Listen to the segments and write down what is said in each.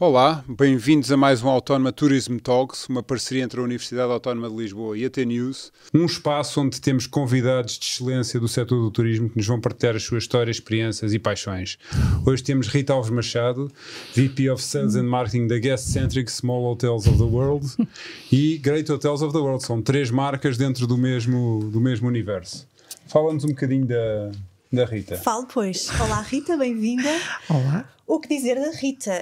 Olá, bem-vindos a mais um Autónoma Tourism Talks, uma parceria entre a Universidade Autónoma de Lisboa e a TNews, um espaço onde temos convidados de excelência do setor do turismo que nos vão partilhar as suas histórias, experiências e paixões. Hoje temos Rita Alves Machado, VP of Sales and Marketing da Guest Centric Small Hotels of the World e Great Hotels of the World. São três marcas dentro do mesmo, do mesmo universo. Fala-nos um bocadinho da, da Rita. Falo, pois. Olá, Rita, bem-vinda. Olá. O que dizer da Rita?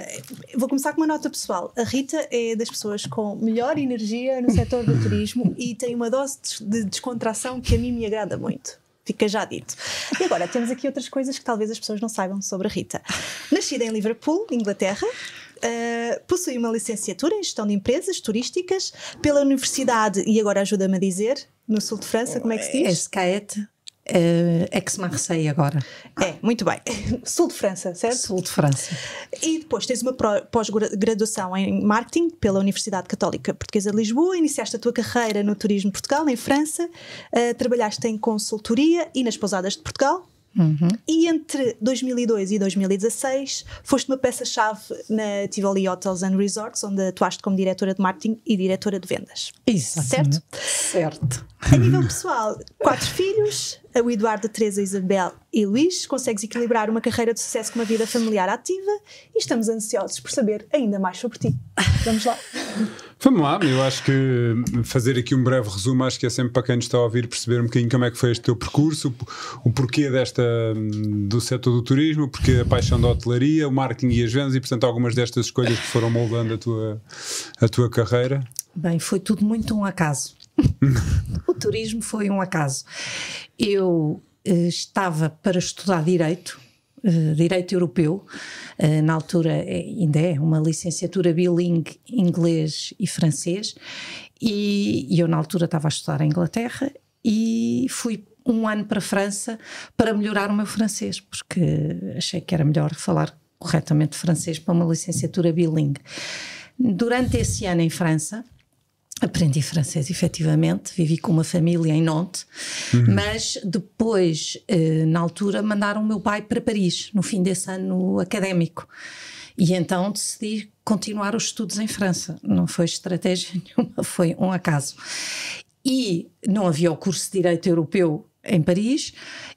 Vou começar com uma nota pessoal. A Rita é das pessoas com melhor energia no setor do turismo e tem uma dose de descontração que a mim me agrada muito. Fica já dito. E agora temos aqui outras coisas que talvez as pessoas não saibam sobre a Rita. Nascida em Liverpool, Inglaterra, Uh, possui uma licenciatura em gestão de empresas turísticas pela universidade, e agora ajuda-me a dizer, no sul de França, como é que se diz? É, é Uh, eh, é Ex-Marseille agora. É, muito bem. Sul de França, certo? Sul de França. E depois tens uma pós-graduação em marketing pela Universidade Católica Portuguesa de Lisboa, iniciaste a tua carreira no turismo Portugal, em França, uh, trabalhaste em consultoria e nas pousadas de Portugal, Uhum. E entre 2002 e 2016 foste uma peça-chave na Tivoli Hotels and Resorts, onde atuaste como diretora de marketing e diretora de vendas. Isso. Certo? Certo. A nível pessoal, quatro filhos, o Eduardo, a Teresa, a Isabel e Luís, consegues equilibrar uma carreira de sucesso com uma vida familiar ativa e estamos ansiosos por saber ainda mais sobre ti. Vamos lá. Vamos lá, eu acho que fazer aqui um breve resumo, acho que é sempre para quem nos está a ouvir perceber um bocadinho como é que foi este teu percurso, o porquê desta, do setor do turismo, porque a paixão da hotelaria, o marketing e as vendas e, portanto, algumas destas escolhas que foram moldando a tua, a tua carreira. Bem, foi tudo muito um acaso. o turismo foi um acaso. Eu eh, estava para estudar Direito, eh, Direito Europeu, eh, na altura ainda é uma licenciatura bilingue inglês e francês, e, e eu na altura estava a estudar em Inglaterra e fui um ano para a França para melhorar o meu francês, porque achei que era melhor falar corretamente francês para uma licenciatura bilingue. Durante esse ano em França, Aprendi francês, efetivamente, vivi com uma família em Nantes, uhum. mas depois, eh, na altura, mandaram o meu pai para Paris, no fim desse ano académico. E então decidi continuar os estudos em França. Não foi estratégia nenhuma, foi um acaso. E não havia o curso de Direito Europeu em Paris,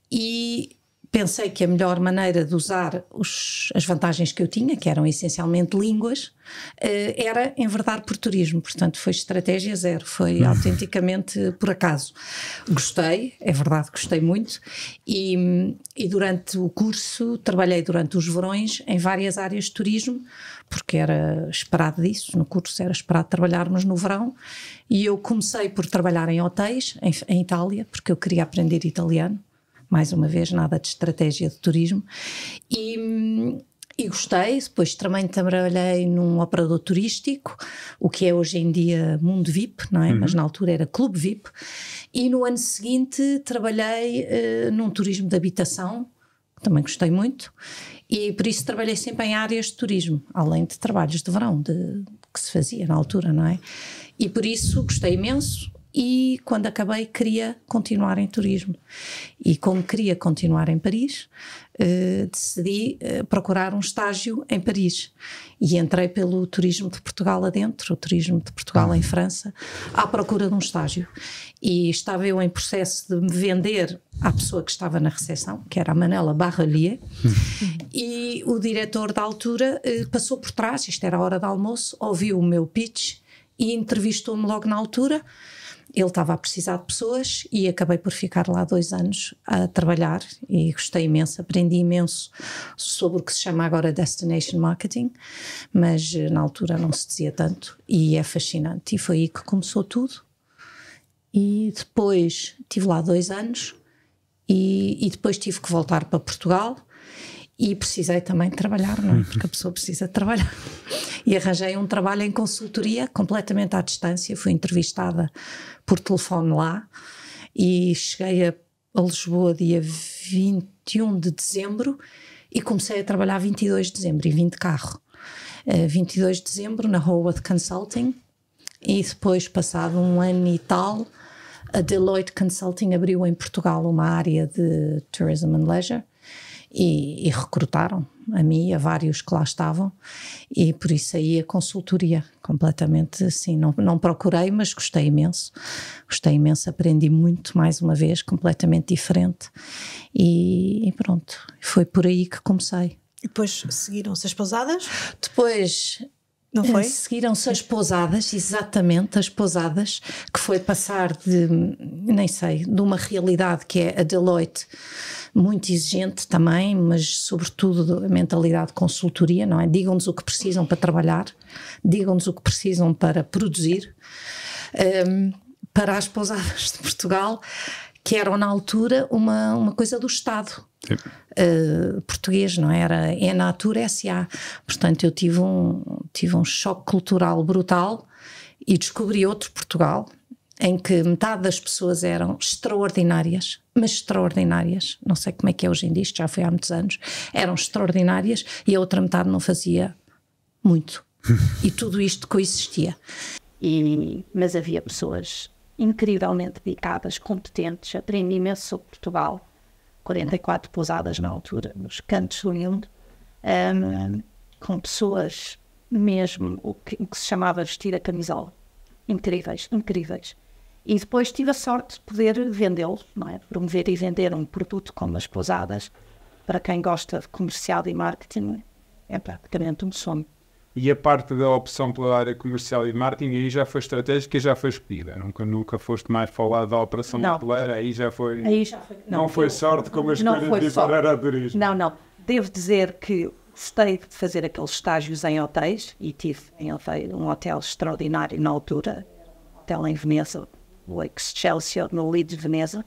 e pensei que a melhor maneira de usar os, as vantagens que eu tinha, que eram essencialmente línguas, eh, era enverdar por turismo. Portanto, foi estratégia zero, foi autenticamente por acaso. Gostei, é verdade, gostei muito, e, e durante o curso trabalhei durante os verões em várias áreas de turismo, porque era esperado disso, no curso era esperado trabalharmos no verão, e eu comecei por trabalhar em hotéis, em, em Itália, porque eu queria aprender italiano mais uma vez, nada de estratégia de turismo. E, e gostei. Depois também trabalhei num operador turístico, o que é hoje em dia Mundo VIP, não é? Uhum. Mas na altura era Clube VIP. E no ano seguinte trabalhei uh, num turismo de habitação, que também gostei muito. E por isso trabalhei sempre em áreas de turismo, além de trabalhos de verão de, que se fazia na altura, não é? E por isso gostei imenso e quando acabei queria continuar em turismo. E como queria continuar em Paris, eh, decidi eh, procurar um estágio em Paris. E entrei pelo turismo de Portugal adentro, o turismo de Portugal em França, à procura de um estágio. E estava eu em processo de me vender à pessoa que estava na recepção, que era a Manela Barralier, e o diretor da altura eh, passou por trás, isto era a hora do almoço, ouviu o meu pitch e entrevistou-me logo na altura ele estava a precisar de pessoas e acabei por ficar lá dois anos a trabalhar e gostei imenso, aprendi imenso sobre o que se chama agora Destination Marketing, mas eh, na altura não se dizia tanto e é fascinante. E foi aí que começou tudo. E depois tive lá dois anos e, e depois tive que voltar para Portugal e precisei também de trabalhar, não é? Uhum. Porque a pessoa precisa trabalhar. E arranjei um trabalho em consultoria, completamente à distância. Fui entrevistada por telefone lá e cheguei a, a Lisboa dia 21 de dezembro e comecei a trabalhar 22 de dezembro e vim de carro. Uh, eh, 22 de dezembro na Howard Consulting e depois, passado um ano e tal, a Deloitte Consulting abriu em Portugal uma área de Tourism and Leisure e, e recrutaram a mim e a vários que lá estavam e por isso aí a consultoria completamente assim, não, não procurei mas gostei imenso, gostei imenso aprendi muito mais uma vez completamente diferente e, e pronto, foi por aí que comecei e depois seguiram-se as pousadas? Depois não foi? Eh, seguiram-se as pousadas, exatamente, as pousadas, que foi passar de, nem sei, de uma realidade que é a Deloitte, muito exigente também, mas sobretudo a mentalidade de consultoria, não é? Digam-nos o que precisam para trabalhar, digam-nos o que precisam para produzir. Um, para as pousadas de Portugal, que eram na altura uma, uma coisa do Estado. Uh, português, não é? era? É Natura S.A. Portanto, eu tive um, tive um choque cultural brutal e descobri outro Portugal, em que metade das pessoas eram extraordinárias, mas extraordinárias, não sei como é que é hoje em dia, isto já foi há muitos anos, eram extraordinárias e a outra metade não fazia muito. e tudo isto coexistia. E, mas havia pessoas incrivelmente dedicadas, competentes, aprendi imenso sobre Portugal, 44 pousadas na altura, nos cantos do mundo, um, com pessoas mesmo, o que, que se chamava vestir a camisola incríveis, incríveis. E depois tive a sorte de poder vendê-lo, não é? Promover e vender um produto como as pousadas. Para quem gosta de comercial e marketing, é praticamente um sonho. E a parte da opção pela área comercial e marketing, aí já foi estratégica e já foi escolhida. Nunca, nunca foste mais falar da operação não. hoteleira, aí já foi. Aí já foi não, não, foi eu, sorte como as coisas para a turismo. Não, não. Devo dizer que gostei de fazer aqueles estágios em hotéis e tive em um hotel extraordinário na altura, hotel em Veneza, o Excelsior no Leeds, de Veneza.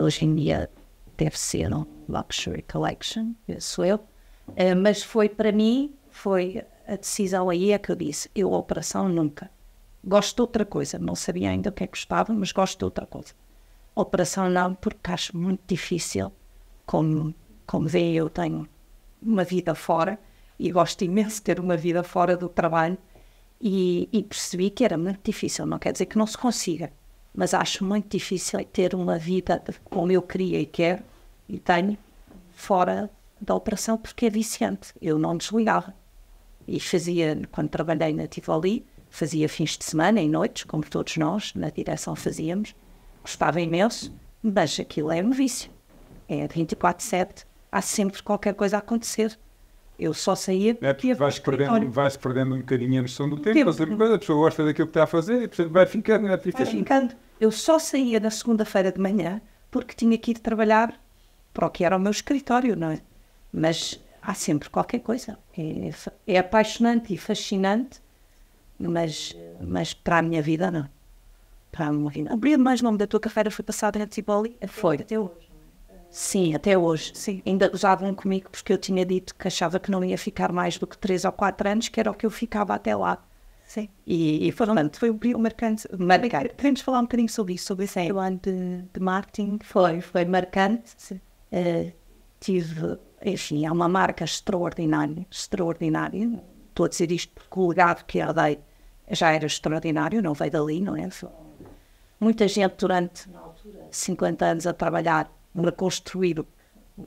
Hoje em dia deve ser um Luxury Collection, sou eu. Uh, mas foi para mim, foi a decisão aí é que eu disse, eu operação nunca. Gosto de outra coisa, não sabia ainda o que é que gostava, mas gosto de outra coisa. operação não, porque acho muito difícil, como, como vê, eu tenho uma vida fora e gosto imenso de ter uma vida fora do trabalho e, e percebi que era muito difícil, não quer dizer que não se consiga, mas acho muito difícil é ter uma vida como eu queria e quero e tenho fora da operação porque é viciante. Eu não desligava. E fazia, quando trabalhei na Tivoli, fazia fins de semana e noites, como todos nós, na direção fazíamos. Gostava imenso, mas aquilo é um vício. É 24-7, há sempre qualquer coisa a acontecer. Eu só saía. É porque vais perdendo, vais perdendo um bocadinho a noção do tempo. tempo. a pessoa gosta daquilo que está a fazer e vai ficando. É? Vai ficando. Eu só saía na segunda-feira de manhã porque tinha que ir trabalhar para o que era o meu escritório, não é? Mas há sempre qualquer coisa. É, é apaixonante e fascinante, mas, mas para a minha vida, não. Para a minha vida. O primeiro mais nome da tua carreira foi passado em Antiboli? Foi. Até hoje. É? Sim, até hoje. Sim. Ainda usavam comigo porque eu tinha dito que achava que não ia ficar mais do que 3 ou 4 anos, que era o que eu ficava até lá. Sim. E, e foi realmente, foi um período marcante, marcante. Podemos falar um bocadinho sobre isso, sobre o ano de, de marketing? Foi, foi marcante. Uh, tive, enfim, é uma marca extraordinária, extraordinária. Estou a dizer isto porque o legado que eu dei já era extraordinário, não veio dali, não é? Foi muita gente durante 50 anos a trabalhar, a construir o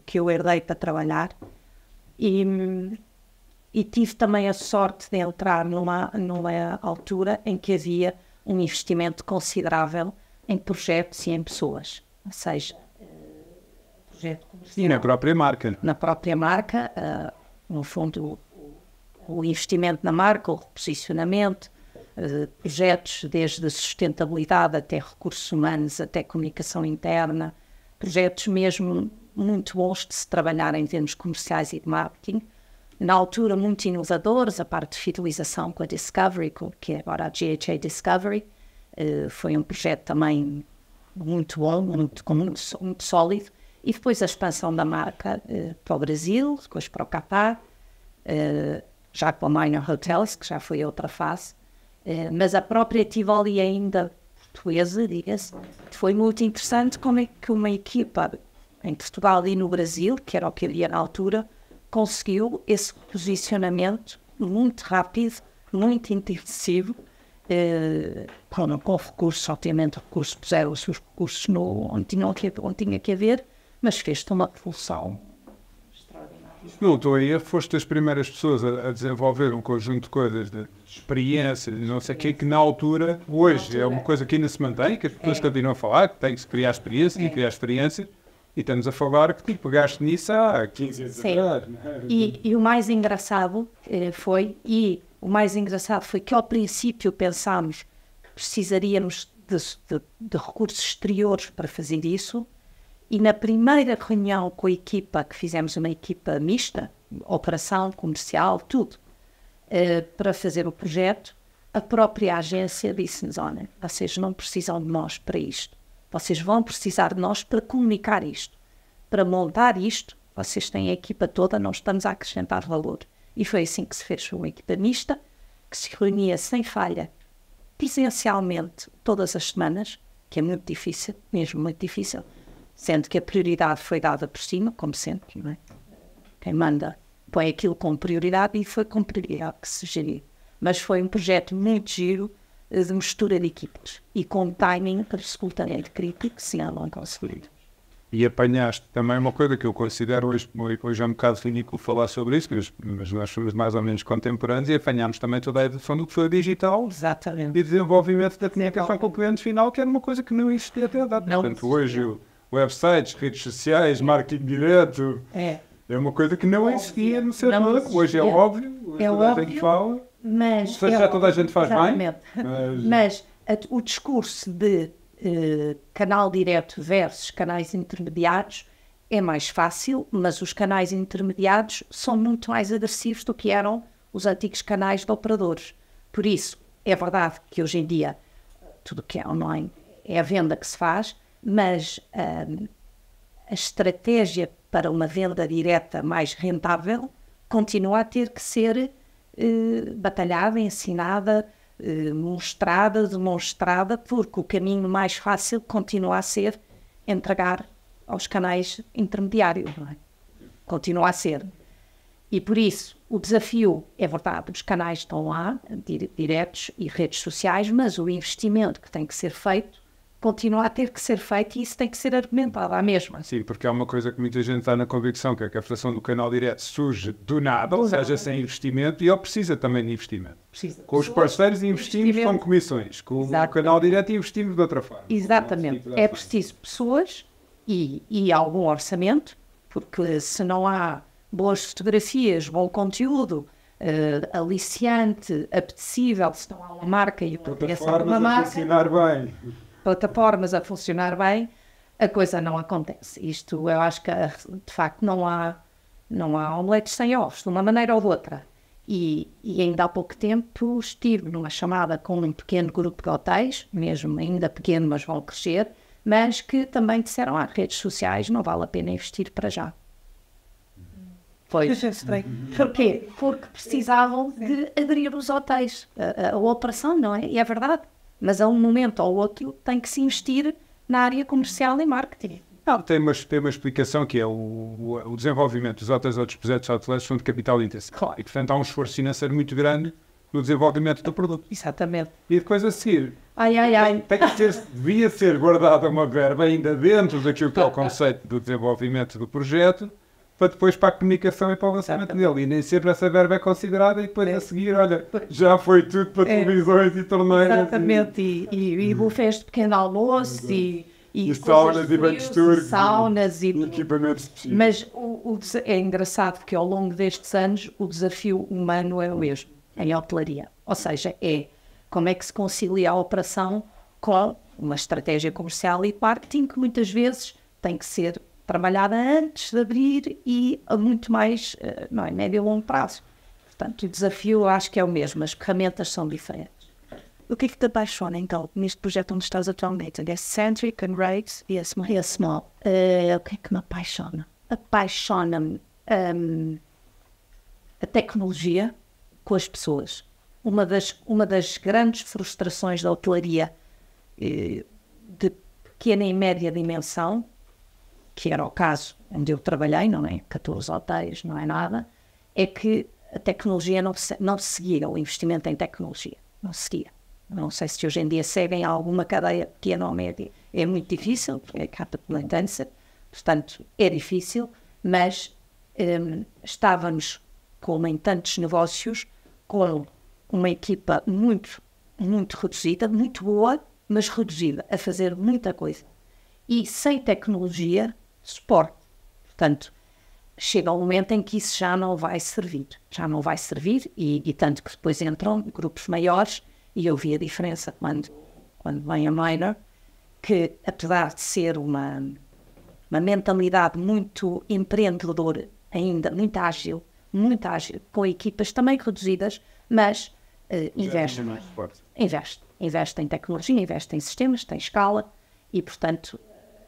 que eu herdei para trabalhar. E hum, e tive também a sorte de entrar numa, numa altura em que havia um investimento considerável em projetos e em pessoas, ou seja, projeto comercial. E na própria marca. Na própria marca, uh, no fundo, o, o investimento na marca, o reposicionamento, uh, projetos desde sustentabilidade até recursos humanos, até comunicação interna, projetos mesmo muito bons de se trabalhar em termos comerciais e de marketing na altura, muito inovadores, a parte de fidelização com a Discovery, que é agora a GHA Discovery. Eh, foi um projeto também muito bom, muito, muito, muito sólido. E depois a expansão da marca eh, para o Brasil, depois para o Catar, eh, já com a Minor Hotels, que já foi outra fase. mas a própria Tivoli ainda portuguesa, diga-se, foi muito interessante como é que uma equipa em Portugal e no Brasil, que era o que havia na altura, conseguiu esse posicionamento muito rápido, muito intensivo, eh, com recursos, obviamente recursos, puseram os seus recursos no, onde, tinham onde tinha que haver, mas fez-te uma revolução não, estou aí foste as primeiras pessoas a, a, desenvolver um conjunto de coisas, de experiências, não sei o quê, que na altura, hoje, na altura, é uma coisa que ainda se mantém, que as pessoas é. continuam a falar, que tem que se criar experiência é. e criar experiência, e estamos a falar que tipo, gasto nisso há 15 anos Sim. atrás. É? E, e, o mais engraçado eh, foi, e o mais engraçado foi que ao princípio pensámos que precisaríamos de, de, de recursos exteriores para fazer isso, e na primeira reunião com a equipa, que fizemos uma equipa mista, operação, comercial, tudo, eh, para fazer o projeto, a própria agência disse-nos: olha, vocês não precisam de nós para isto. Vocês vão precisar de nós para comunicar isto, para montar isto. Vocês têm a equipa toda, nós estamos a acrescentar valor. E foi assim que se fez. Foi uma equipa mista que se reunia sem falha, presencialmente, todas as semanas, que é muito difícil, mesmo muito difícil, sendo que a prioridade foi dada por cima, como sempre, não é? Quem manda põe aquilo com prioridade e foi com prioridade que se geriu. Mas foi um projeto muito giro eh, de mistura de equipes e com timing absolutamente crítico, senão não conseguimos. E apanhaste também uma coisa que eu considero hoje, hoje é um bocado finico falar sobre isso, mas nós somos mais ou menos contemporâneos e apanhámos também toda a evolução do que foi digital Exatamente. e desenvolvimento da técnica para o cliente final, que era uma coisa que não existia até a então. data. Não, Portanto, hoje não. websites, redes sociais, marketing direto, é. é uma coisa que não existia no setor. Hoje é, é óbvio, hoje é óbvio. Fala. Mas Seja é, é, toda a gente faz bem. É? Mas, mas a, o discurso de eh, canal direto versus canais intermediários é mais fácil, mas os canais intermediários são muito mais agressivos do que eram os antigos canais de operadores. Por isso, é verdade que hoje em dia tudo que é online é a venda que se faz, mas um, a estratégia para uma venda direta mais rentável continua a ter que ser eh, batalhada, ensinada, eh, mostrada, demonstrada, porque o caminho mais fácil continua a ser entregar aos canais intermediários, é? Continua a ser. E por isso, o desafio é verdade, os canais estão lá, diretos e redes sociais, mas o investimento que tem que ser feito continua a ter que ser feito e isso tem que ser argumentado à mesma. Sim, porque é uma coisa que muita gente está na convicção, que é que a fração do canal direto surge do nada, ou seja, sem investimento, e ele precisa também de investimento. Precisa. Com os parceiros investimos com comissões, com o canal direto investimos de outra forma. Exatamente. é preciso pessoas e, e algum orçamento, porque se não há boas fotografias, bom conteúdo, uh, aliciante, apetecível, se não há uma marca e eu uma marca... bem plataformas a funcionar bem, a coisa não acontece. Isto eu acho que de facto não há não há omeletes sem ovos, de uma maneira ou de outra. E, e, ainda há pouco tempo estive numa chamada com um pequeno grupo de hotéis, mesmo ainda pequeno, mas vão crescer, mas que também disseram às ah, redes sociais não vale a pena investir para já. Foi. Uhum. Porquê? Porque precisavam de aderir os hotéis. A, a, a operação, não é? E é verdade. Mas a um momento ou outro tem que se investir na área comercial e marketing. Não, tem uma, tem uma explicação que é o, o, desenvolvimento dos outros, outros projetos outlet são de capital intensivo. Claro. E, portanto, há um esforço financeiro muito grande no desenvolvimento do produto. Exatamente. E depois a seguir. Ai, ai, ai. Tem, tem que ter, devia ser guardada uma verba ainda dentro daquilo que é o conceito do desenvolvimento do projeto para depois para a comunicação e para o lançamento dele. E nem sempre essa verba é considerada e depois é. a seguir, olha, já foi tudo para é. televisões e torneios. Exatamente, e, e, e, uhum. bufés de pequeno almoço e. E, e saunas e bancos turcos. Saunas e, e equipamentos. Mas o, o, é engraçado porque ao longo destes anos o desafio humano é o mesmo, em é hotelaria. Ou seja, é como é que se concilia a operação com uma estratégia comercial e marketing que muitas vezes tem que ser trabalhada antes de abrir e a muito mais, eh, não é, médio e longo prazo. Portanto, o desafio acho que é o mesmo, as ferramentas são diferentes. O que é que te apaixona então neste projeto onde estás atualmente? É Centric and Rates e a é Small? E a Small. Uh, o que é que me apaixona? Apaixona-me um, a tecnologia com as pessoas. Uma das, uma das grandes frustrações da hotelaria eh, de pequena e média dimensão que era o caso onde eu trabalhei, não é 14 hotéis, não é nada, é que a tecnologia não, não seguia, o investimento em tecnologia não seguia. Não sei se hoje em dia seguem alguma cadeia pequena ou média. É muito difícil, porque é de intensive, portanto é difícil, mas um, estávamos, como em tantos negócios, com uma equipa muito, muito reduzida, muito boa, mas reduzida, a fazer muita coisa. E sem tecnologia suporte. Portanto, chega um momento em que isso já não vai servir. Já não vai servir e, e tanto que depois entram grupos maiores e eu vi a diferença quando, quando vem a minor, que apesar de ser uma, uma mentalidade muito empreendedora, ainda muito ágil, muito ágil, com equipas também reduzidas, mas uh, investe, investe, investe em tecnologia, investe em sistemas, tem escala e, portanto,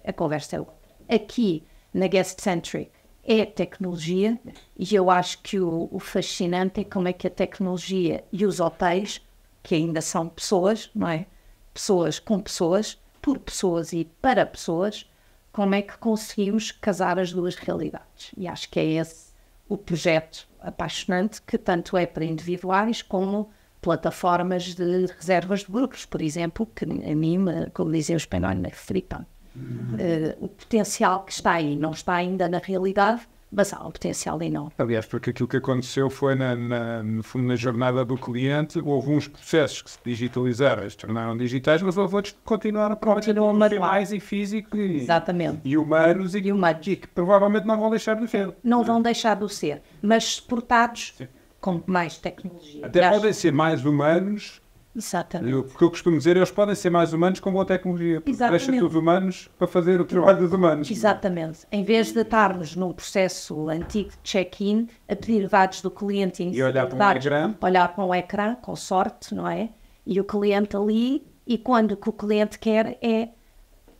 a conversa é o. Aqui, na Guest Centric, é tecnologia e eu acho que o, o, fascinante é como é que a tecnologia e os hotéis, que ainda são pessoas, não é? Pessoas com pessoas, por pessoas e para pessoas, como é que conseguimos casar as duas realidades? E acho que é esse o projeto apaixonante que tanto é para individuais como plataformas de reservas de grupos, por exemplo, que a mim, como dizem os espanhóis, me é flipam. Uh, o potencial que está aí não está ainda na realidade, mas há um potencial enorme. Aliás, porque aquilo que aconteceu foi, na, na, no fundo, na jornada do cliente, houve uns processos que se digitalizaram, se tornaram digitais, mas houve outros que continuaram Continuam manuais e físico e, Exatamente. e humanos e, e humanos. E que provavelmente não vão deixar de ser. Não vão deixar de ser, mas suportados Sim. com mais tecnologia. Até podem ser mais humanos Exatamente. O que eu costumo dizer, eles podem ser mais humanos com boa tecnologia. Deixa-te os humanos para fazer o trabalho dos humanos. Exatamente. Em vez de estarmos num processo antigo de check-in, a pedir dados do cliente e olhar para um dados, ecrã. Olhar para um ecrã, com sorte, não é? E o cliente ali, e quando o que o cliente quer é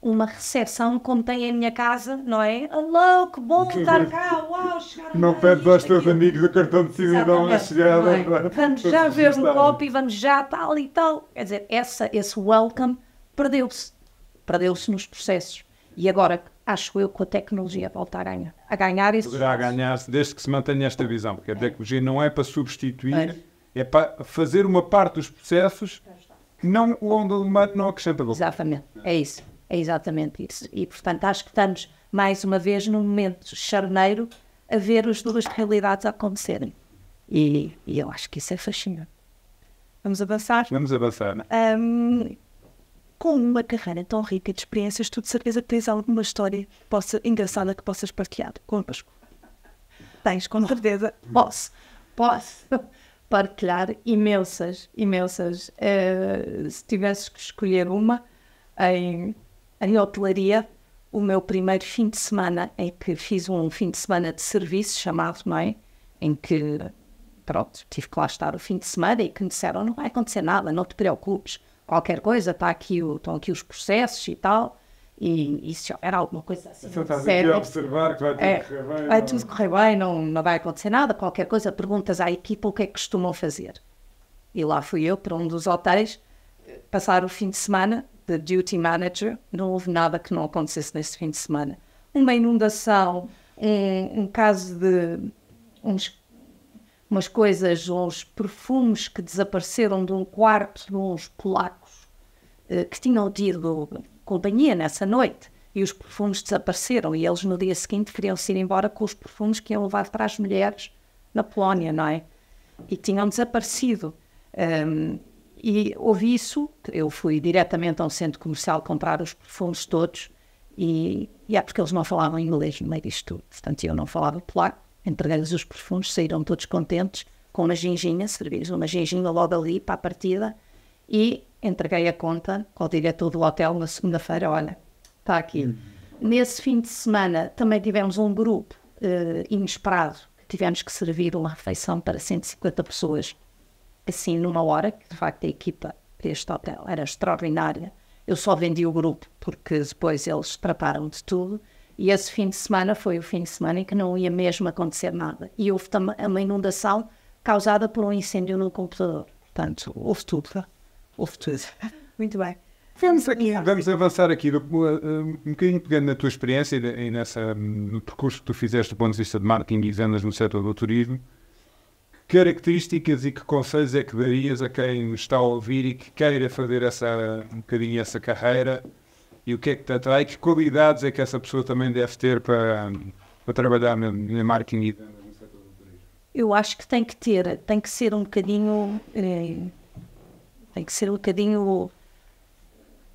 uma recepção como tem em minha casa, não é? Alô, que bom estar cá, uau, chegaram Não pede aos teus amigos o cartão de cidadão a chegar. É? Vamos já ver um copo e vamos já tal e tal. Quer dizer, essa, esse welcome perdeu-se. Perdeu-se nos processos. E agora acho eu que a tecnologia volta a ganhar, a ganhar esse Poderá ganhar-se desde que se mantenha esta visão, porque a é. tecnologia não é para substituir, é, para fazer uma parte dos processos que não, onde o humano não acrescenta valor. Exatamente, é isso. É exatamente isso. E, portanto, acho que estamos, mais uma vez, num momento charneiro a ver as duas realidades acontecerem. E, e eu acho que isso é fascinante. Vamos avançar? Vamos avançar. Né? Um, com uma carreira tão rica de experiências, tu de certeza tens alguma história possa, engraçada que possas partilhar connosco. Tens, com certeza. Posso. Posso partilhar imensas, imensas. Uh, se tivesses que escolher uma, em em hotelaria, o meu primeiro fim de semana em que fiz um fim de semana de serviço chamado, não é? Em que, pronto, tive que lá estar o fim de semana e que me disseram: não vai acontecer nada, não te preocupes, qualquer coisa, tá aqui o, estão aqui os processos e tal. E, e se houver alguma coisa assim. Então estás aqui a observar que vai tudo é, correr bem. Vai é? tudo correr bem, não, não vai acontecer nada, qualquer coisa, perguntas à equipa o que é que costumam fazer. E lá fui eu para um dos hotéis eh, passar o fim de semana de duty manager, não houve nada que não acontecesse neste fim de semana. Uma inundação, um, um caso de uns, umas coisas, uns perfumes que desapareceram de um quarto de uns polacos eh, que tinham tido companhia nessa noite e os perfumes desapareceram e eles no dia seguinte queriam se ir embora com os perfumes que iam levar para as mulheres na Polónia, não é? E tinham desaparecido. Um, ehm, e houve isso, eu fui diretamente ao centro comercial comprar os perfumes todos, e, e é porque eles não falavam inglês no meio disto tudo, portanto eu não falava polaco, entreguei-lhes os perfumes, saíram todos contentes, com uma ginginha, servi-lhes uma ginginha logo ali para a partida, e entreguei a conta ao diretor do hotel na segunda-feira, olha, está aqui. Hum. Nesse fim de semana também tivemos um grupo uh, inesperado, tivemos que servir uma refeição para 150 pessoas assim, numa hora, que de facto a equipa deste hotel era extraordinária. Eu só vendi o grupo porque depois eles trataram de tudo. E esse fim de semana foi o fim de semana em que não ia mesmo acontecer nada. E houve também uma inundação causada por um incêndio no computador. Portanto, houve tudo. Houve tudo. Muito bem. Vamos, aqui, vamos avançar aqui, uh, um bocadinho pegando na tua experiência e nessa, hum, no percurso que tu fizeste do ponto de vista de marketing e vendas no setor do turismo características e que conselhos é que darias a quem está a ouvir e que queira fazer essa, um bocadinho essa carreira? E o que é que te atrai? Que qualidades é que essa pessoa também deve ter para, para trabalhar na, na marketing e no setor do turismo? Eu acho que tem que ter, tem que ser um bocadinho. Eh, tem que ser um bocadinho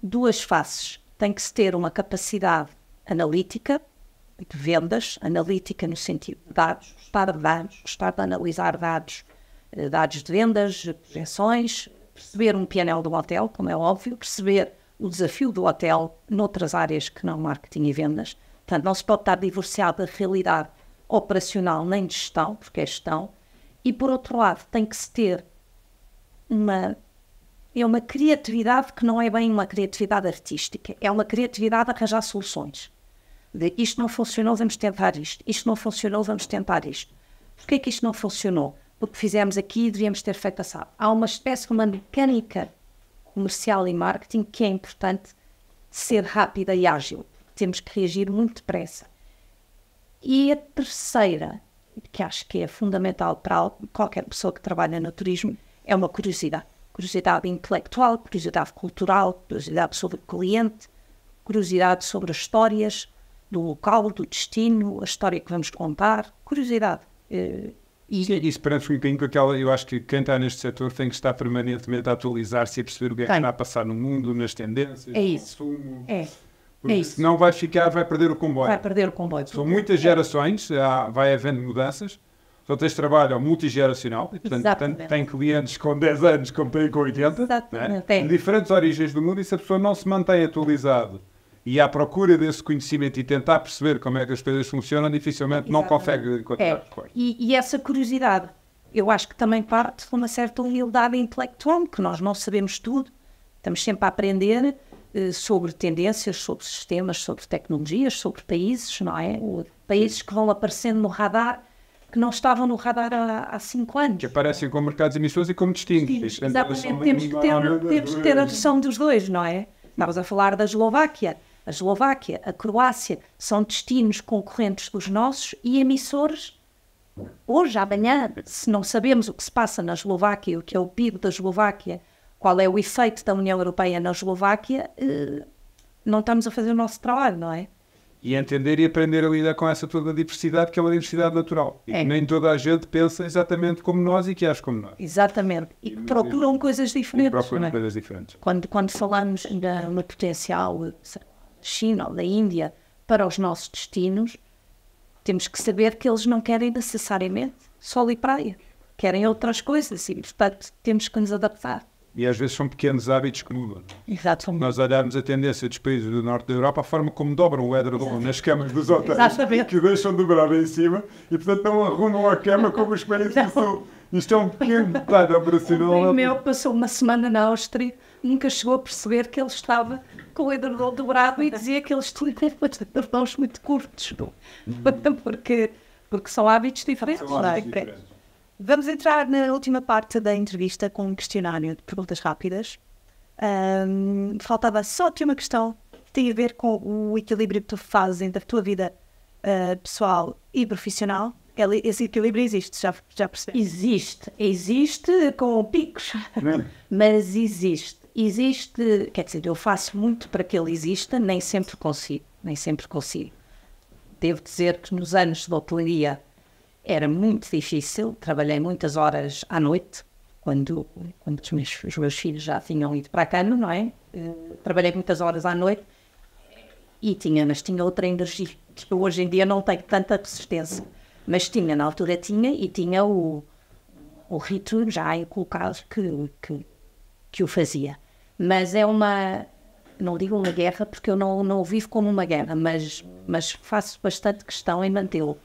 duas faces. Tem que se ter uma capacidade analítica de vendas, analítica no sentido de dados, gostar de dados, gostar de analisar dados, eh, dados de vendas, projeções, perceber um painel do hotel, como é óbvio, perceber o desafio do hotel noutras áreas que não marketing e vendas. Portanto, não se pode estar divorciado da realidade operacional nem de gestão, porque é gestão. E, por outro lado, tem que se ter uma é uma criatividade que não é bem uma criatividade artística, é uma criatividade a arranjar soluções de isto não funcionou, vamos tentar isto, isto não funcionou, vamos tentar isto. Porquê que isto não funcionou? Porque fizemos aqui e devíamos ter feito assim Há uma espécie de uma mecânica comercial e marketing que é importante ser rápida e ágil. Temos que reagir muito depressa. E a terceira, que acho que é fundamental para qualquer pessoa que trabalha no turismo, é uma curiosidade. Curiosidade intelectual, curiosidade cultural, curiosidade sobre o cliente, curiosidade sobre as histórias, do local, do destino, a história que vamos contar, curiosidade. Uh, e... Sim, isso perante um bocadinho com aquela. Eu acho que quem está neste setor tem que estar permanentemente a atualizar-se e a perceber o que é que está a passar no mundo, nas tendências, é isso. consumo. É. Porque é isso. senão vai ficar, vai perder o comboio. Vai perder o comboio. São muitas é. gerações, há, vai havendo mudanças. Então tens trabalho multigeracional, portanto Exatamente. tem, clientes com 10 anos como tem com 80, né? É. diferentes origens do mundo, e se a pessoa não se mantém atualizada e à procura desse conhecimento e tentar perceber como é que as coisas funcionam, dificilmente Exatamente. não consegue encontrar. É. E, e essa curiosidade, eu acho que também parte de uma certa humildade intelectual, que nós não sabemos tudo, estamos sempre a aprender eh, sobre tendências, sobre sistemas, sobre tecnologias, sobre países, não é? Países que vão aparecendo no radar que não estavam no radar há, há cinco anos. Que aparecem como mercados emissores e como destinos. É exatamente, temos que ter, temos que ter a noção dos dois, não é? Estavas a falar da Eslováquia a Eslováquia, a Croácia, são destinos concorrentes dos nossos e emissores. Hoje, amanhã, se não sabemos o que se passa na Eslováquia, o que é o PIB da Eslováquia, qual é o efeito da União Europeia na Eslováquia, eh, não estamos a fazer o nosso trabalho, não é? E entender e aprender a lidar com essa toda a diversidade, que é uma diversidade natural. É. E que é. nem toda a gente pensa exatamente como nós e que age como nós. Exatamente. E, e procuram coisas diferentes. E procuram é? coisas diferentes. Quando, quando falamos no potencial. Eh, China ou da Índia para os nossos destinos, temos que saber que eles não querem necessariamente sol e praia. Querem outras coisas e, portanto, temos que nos adaptar. E às vezes são pequenos hábitos que mudam. É? Exatamente. Nós olharmos a tendência dos países do norte da Europa, a forma como dobram o edredom nas camas dos hotéis, Exatamente. que deixam dobrar em cima e, portanto, não arrumam a cama como os países do sul. Isto é um pequeno detalhe operacional. O é? meu passou uma semana na Áustria nunca chegou a perceber que ele estava com o edredom dobrado e dizia que eles tinham mãos muito curtos. É? Porque, porque são hábitos diferentes. São é? hábitos diferentes. Vamos entrar na última parte da entrevista com um questionário de perguntas rápidas. Um, faltava só de uma questão que tem a ver com o equilíbrio que tu fazes entre a tua vida uh, pessoal e profissional. esse equilíbrio existe, já, já percebeste? Existe, existe com picos, é? mas existe. Existe, quer dizer, eu faço muito para que ele exista, nem sempre consigo, nem sempre consigo. Devo dizer que nos anos de hotelaria era muito difícil, trabalhei muitas horas à noite, quando, quando os, meus, os meus filhos já tinham ido para a cama, não é? Eh, trabalhei muitas horas à noite e tinha, mas tinha outra energia que eu hoje em dia não tenho tanta resistência. Mas tinha, na altura tinha, e tinha o, o rito já colocado que, que, que o fazia. Mas é uma. Não digo uma guerra, porque eu não, não o vivo como uma guerra, mas, mas faço bastante questão em mantê-lo.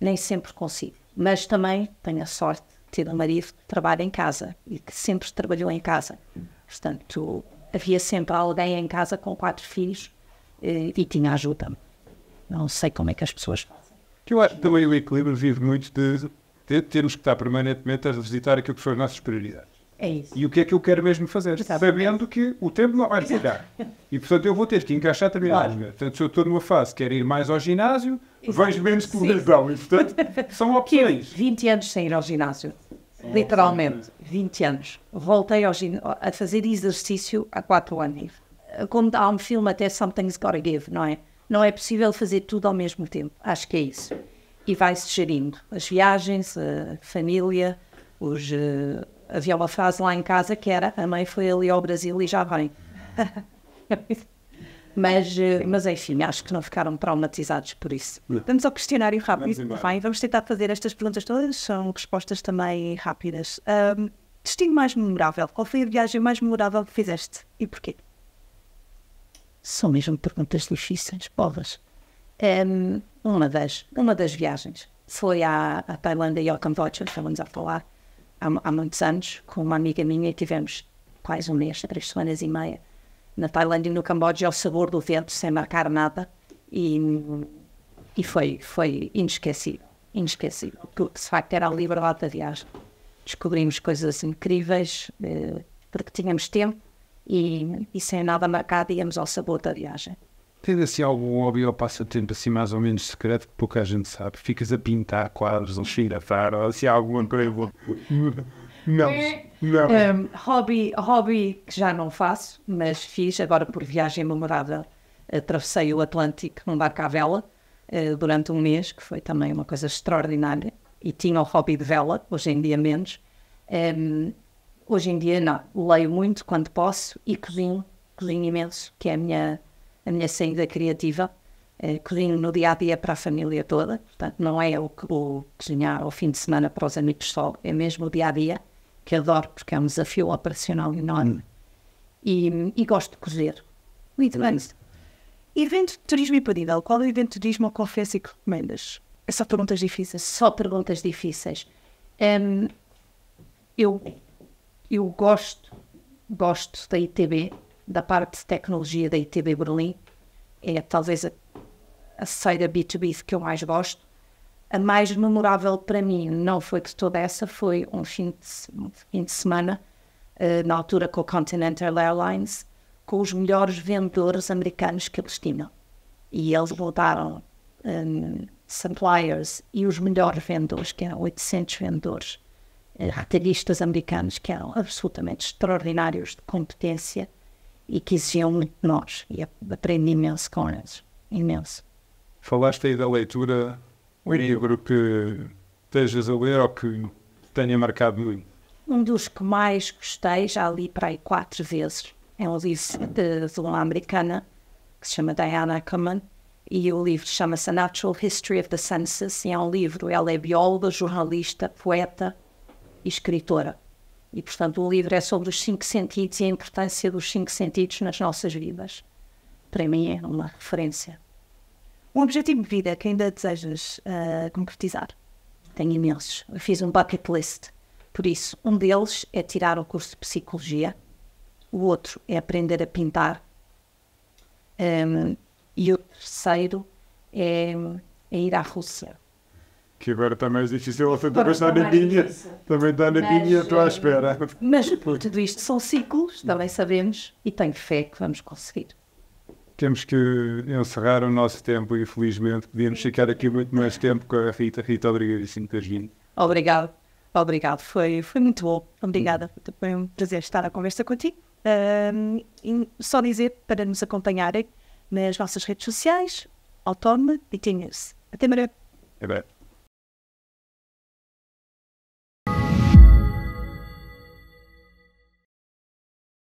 Nem sempre consigo. Mas também tenho a sorte de ter um marido que trabalha em casa e que sempre trabalhou em casa. Portanto, havia sempre alguém em casa com quatro filhos e, eh, e tinha ajuda. Não sei como é que as pessoas fazem. Eu acho que também o equilíbrio vive muito de, de termos que estar permanentemente a visitar aquilo que são as nossas prioridades. É isso. E o que é que eu quero mesmo fazer? Sabendo que o tempo não vai falhar. E portanto eu vou ter que encaixar a claro. Portanto, se eu estou numa fase que quero ir mais ao ginásio, vejo menos televisão. E portanto são opções. Eu, 20 anos sem ir ao ginásio. Literalmente, sim. É? 20 anos. Voltei ao gin... a fazer exercício há 4 anos. Eh, como há um filme até Something's Gotta Give, não é? Não é possível fazer tudo ao mesmo tempo. Acho que é isso. E vai-se gerindo. As viagens, a família, os, uh, Havia uma frase lá em casa que era: A mãe foi ali ao Brasil e já vem. mas, eh, mas enfim, acho que não ficaram traumatizados por isso. Não. Vamos ao questionário rápido. Vamos, vamos tentar fazer estas perguntas todas, são respostas também rápidas. Um, destino mais memorável? Qual foi a viagem mais memorável que fizeste e porquê? São mesmo perguntas difíceis, povas. Um, uma, das, uma das viagens foi à, à Tailândia e ao Camboja, estávamos a falar há, há muitos anos, com uma amiga minha, e tivemos quase um mês, três semanas e meia, na Tailândia e no Camboja, ao sabor do vento, sem marcar nada, e, e foi, foi inesquecível, inesquecível, porque de facto era a liberdade da viagem. Descobrimos coisas incríveis, eh, porque tínhamos tempo e, e sem nada marcado íamos ao sabor da viagem. Tens assim algum hobby ou passatempo assim mais ou menos secreto que pouca gente sabe? Ficas a pintar quadros, a xirafar ou assim alguma coisa? Não, não. Um, hobby, hobby que já não faço, mas fiz agora por viagem memorável. Atravessei eh, o Atlântico num barco à vela uh, durante um mês, que foi também uma coisa extraordinária. E tinha o hobby de vela, hoje em dia menos. Um, hoje em dia não, leio muito quando posso e cozinho, cozinho imenso, que é a minha a minha saída criativa, eh, cozinho no dia a dia para a família toda, portanto, não é o, cozinhar ao fim de semana para os amigos só, é mesmo o dia a dia, que adoro porque é um desafio operacional enorme. Hum. E, e gosto de cozer. Muito bem. Evento de turismo imperdível, qual é o evento de turismo ou qual e que recomendas? É só perguntas difíceis. Só perguntas difíceis. Um, eu, eu gosto, gosto da ITB, da parte de tecnologia da ITB Berlim. É talvez a, a saída B2B que eu mais gosto. A mais memorável para mim não foi de toda essa, foi um fim de, um fim de semana, uh, na altura com a Continental Airlines, com os melhores vendedores americanos que eles tinham. E eles voltaram um, suppliers e os melhores vendedores, que eram 800 vendedores, eh, retalhistas americanos, que eram absolutamente extraordinários de competência e que exigiam muito de nós. E aprendi imenso com eles, imenso. Falaste aí da leitura, um livro que estejas a ler ou que tenha marcado muito? Um dos que mais gostei, já li para aí quatro vezes, é um livro de, de uma americana que se chama Diana Ackerman e o livro chama-se Natural History of the Census e é um livro, ela é bióloga, jornalista, poeta e escritora. E, portanto, o livro é sobre os cinco sentidos e a importância dos cinco sentidos nas nossas vidas. Para mim é uma referência. Um objetivo de vida que ainda desejas uh, concretizar? Tenho imensos. Eu fiz um bucket list. Por isso, um deles é tirar o curso de psicologia, o outro é aprender a pintar, um, ah, e o terceiro é, é ir à Rússia que agora está mais difícil, você também está, está na linha, também está na linha, estou à eh, espera. Mas tudo isto são ciclos, também sabemos, e tenho fé que vamos conseguir. Temos que encerrar o nosso tempo, infelizmente. Podíamos ficar aqui muito mais tempo com a Rita. Rita, obrigado por teres vindo. Obrigado, obrigado. Foi, foi muito bom. Obrigada. Foi um prazer estar à conversa contigo. Um, só dizer para nos acompanharem nas nossas redes sociais, Autónoma e Tinhas. Até breve. É bem.